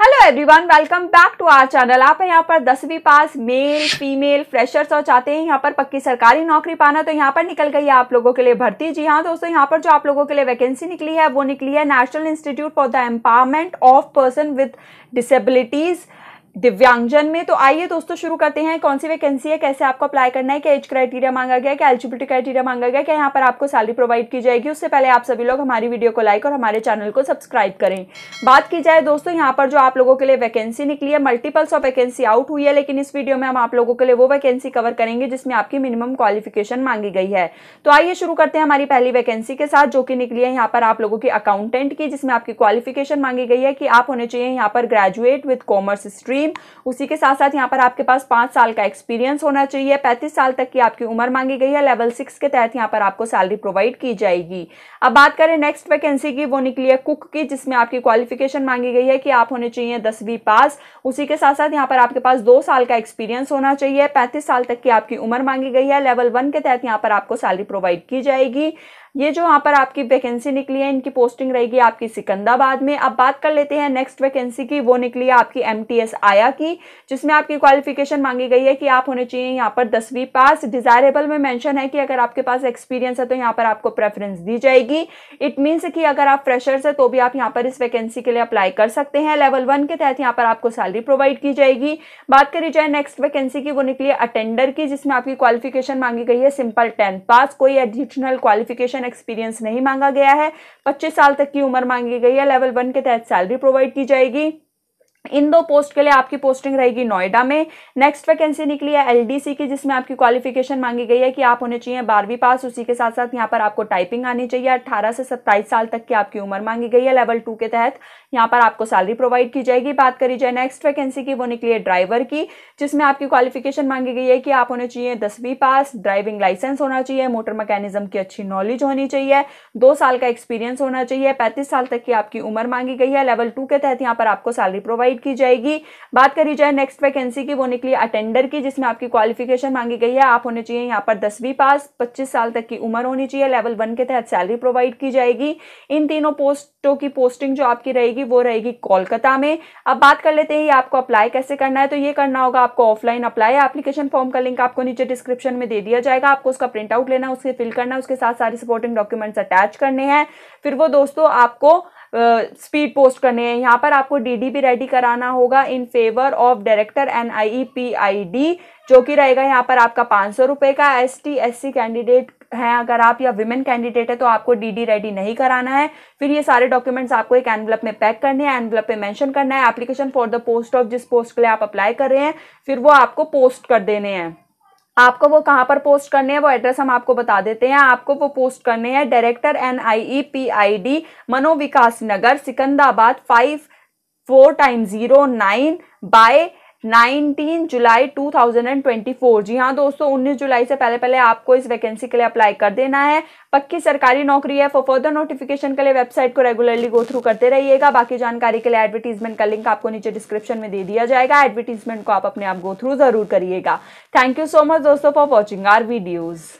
hello everyone welcome back to our channel आप हैं यहाँ पर दसवीं पास मेल फीमेल फ्रेशर्स और चाहते हैं यहाँ पर पक्की सरकारी नौकरी पाना तो यहाँ पर निकल गई है आप लोगों के लिए भर्ती जी हाँ दोस्तों यहाँ पर जो आप लोगों के लिए वैकेंसी निकली है वो निकली है national institute for the empowerment of person with disabilities Divyangjan में तो आइए दोस्तों शुरू करते हैं कौन सी वैकेंसी है कैसे आपको अप्लाई करना है क्या एज क्राइटेरिया मांगा गया क्या एलिजिबिलिटी क्राइटेरिया मांगा गया क्या यहाँ पर आपको सैलरी प्रोवाइड की जाएगी उससे पहले आप सभी लोग हमारी वीडियो को लाइक और हमारे चैनल को सब्सक्राइब करें बात की जाए दोस्तों यहाँ पर जो आप लोगों के लिए वैकेंसी निकली है मल्टीपल्स ऑफ वैकेंसी आउट हुई है लेकिन इस वीडियो में हम आप लोगों के लिए वो वैकेंसी कवर करेंगे जिसमें आपकी मिनिमम क्वालिफिकेशन मांगी गई है तो आइए शुरू करते हैं हमारी पहली वैकेंसी के साथ जो कि निकली है यहाँ पर आप लोगों की अकाउंटेंट की जिसमें आपकी क्वालिफिकेशन मांगी गई है कि आप होने चाहिए यहाँ पर graduate with commerce stream dream उसी के साथ साथ यहाँ पर आपके पास पांच साल का एक्सपीरियंस होना चाहिए पैंतीस साल तक की आपकी उम्र मांगी गई है लेवल सिक्स के तहत यहाँ पर आपको सैलरी प्रोवाइड की जाएगी अब बात करें नेक्स्ट वैकेंसी की वो निकली है कुक की जिसमें आपकी क्वालिफिकेशन मांगी गई है कि आप होने चाहिए दसवीं पास उसी के साथ साथ यहाँ पर आपके पास दो साल का एक्सपीरियंस होना चाहिए पैंतीस साल तक की आपकी उम्र मांगी गई है लेवल वन के तहत यहाँ पर आपको सैलरी प्रोवाइड की जाएगी ये जो यहाँ पर आपकी वैकेंसी निकली है इनकी पोस्टिंग रहेगी आपकी सिकंदराबाद में अब बात कर लेते हैं नेक्स्ट वैकेंसी की वो निकली है आपकी एम आया की जिसमें आपकी क्वालिफिकेशन मांगी गई है कि आप होने चाहिए यहाँ पर दसवीं पास डिजायरेबल में मैंशन है कि अगर आपके पास एक्सपीरियंस है तो यहाँ पर आपको प्रेफरेंस दी जाएगी इट मीन्स कि अगर आप फ्रेशर्स है तो भी आप यहाँ पर इस वैकेंसी के लिए अप्लाई कर सकते हैं लेवल वन के तहत यहाँ पर आपको सैलरी प्रोवाइड की जाएगी बात करी जाए नेक्स्ट वैकेंसी की वो निकली है अटेंडर की जिसमें आपकी क्वालिफिकेशन मांगी गई है सिंपल टेंथ पास कोई एडिशनल क्वालिफिकेशन एजुकेशन एक्सपीरियंस नहीं मांगा गया है पच्चीस साल तक की उम्र मांगी गई है लेवल वन के तहत सैलरी प्रोवाइड की जाएगी इन दो पोस्ट के लिए आपकी पोस्टिंग रहेगी नोएडा में नेक्स्ट वैकेंसी निकली है एलडीसी की जिसमें आपकी क्वालिफिकेशन मांगी गई है कि आप होने चाहिए बारहवीं पास उसी के साथ साथ यहाँ पर आपको टाइपिंग आनी चाहिए 18 से 27 साल तक की आपकी उम्र मांगी गई है लेवल टू के तहत यहाँ पर आपको सैलरी प्रोवाइड की जाएगी बात करी जाए नेक्स्ट वैकेंसी की वो निकली है ड्राइवर की जिसमें आपकी क्वालिफिकेशन मांगी गई है कि आप होने चाहिए दसवीं पास ड्राइविंग लाइसेंस होना चाहिए मोटर मैकेनिज्म की अच्छी नॉलेज होनी चाहिए दो साल का एक्सपीरियंस होना चाहिए पैंतीस साल तक की आपकी उम्र मांगी गई है लेवल टू के तहत यहाँ पर आपको सैलरी प्रोवाइड प्रोवाइड की जाएगी बात करी जाए नेक्स्ट वैकेंसी की वो निकली अटेंडर की जिसमें आपकी क्वालिफिकेशन मांगी गई है आप होने चाहिए यहाँ पर दसवीं पास पच्चीस साल तक की उम्र होनी चाहिए लेवल वन के तहत सैलरी प्रोवाइड की जाएगी इन तीनों पोस्टों की पोस्टिंग जो आपकी रहेगी वो रहेगी कोलकाता में अब बात कर लेते हैं आपको अप्लाई कैसे करना है तो ये करना होगा आपको ऑफलाइन अप्लाई एप्लीकेशन फॉर्म का लिंक आपको नीचे डिस्क्रिप्शन में दे दिया जाएगा आपको उसका प्रिंट आउट लेना उसके फिल करना उसके साथ सारी सपोर्टिंग डॉक्यूमेंट्स अटैच करने हैं फिर वो दोस्तों आपको स्पीड पोस्ट करने हैं यहाँ पर आपको डी भी रेडी कराना होगा in favour of director N I P I D जो कि रहेगा यहाँ पर आपका पाँच सौ रुपये का S T S C candidate हैं अगर आप या विमेन कैंडिडेट है तो आपको डीडी रेडी नहीं कराना है फिर ये सारे डॉक्यूमेंट्स आपको एक एनवलप में पैक करने हैं एनवलप पे मेंशन करना है application for the post of जिस पोस्ट के लिए आप अप्लाई कर रहे हैं फिर वो आपको पोस्ट कर देने हैं आपको वो कहाँ पर पोस्ट करने हैं वो एड्रेस हम आपको बता देते हैं आपको वो पोस्ट करने हैं director N I E P I D Manovikas Nagar Secunderabad five four time zero nine by 19 जुलाई 2024 जी हाँ दोस्तों 19 जुलाई से पहले पहले आपको इस वैकेंसी के लिए अप्लाई कर देना है पक्की सरकारी नौकरी है फॉर फर्दर नोटिफिकेशन के लिए वेबसाइट को रेगुलरली गो थ्रू करते रहिएगा बाकी जानकारी के लिए एडवर्टीजमेंट का लिंक आपको नीचे डिस्क्रिप्शन में दे दिया जाएगा एडवर्टीजमेंट को आप अपने आप गो थ्रू जरूर करिएगा थैंक यू सो मच दोस्तों फॉर वॉचिंग आर वीडियोज़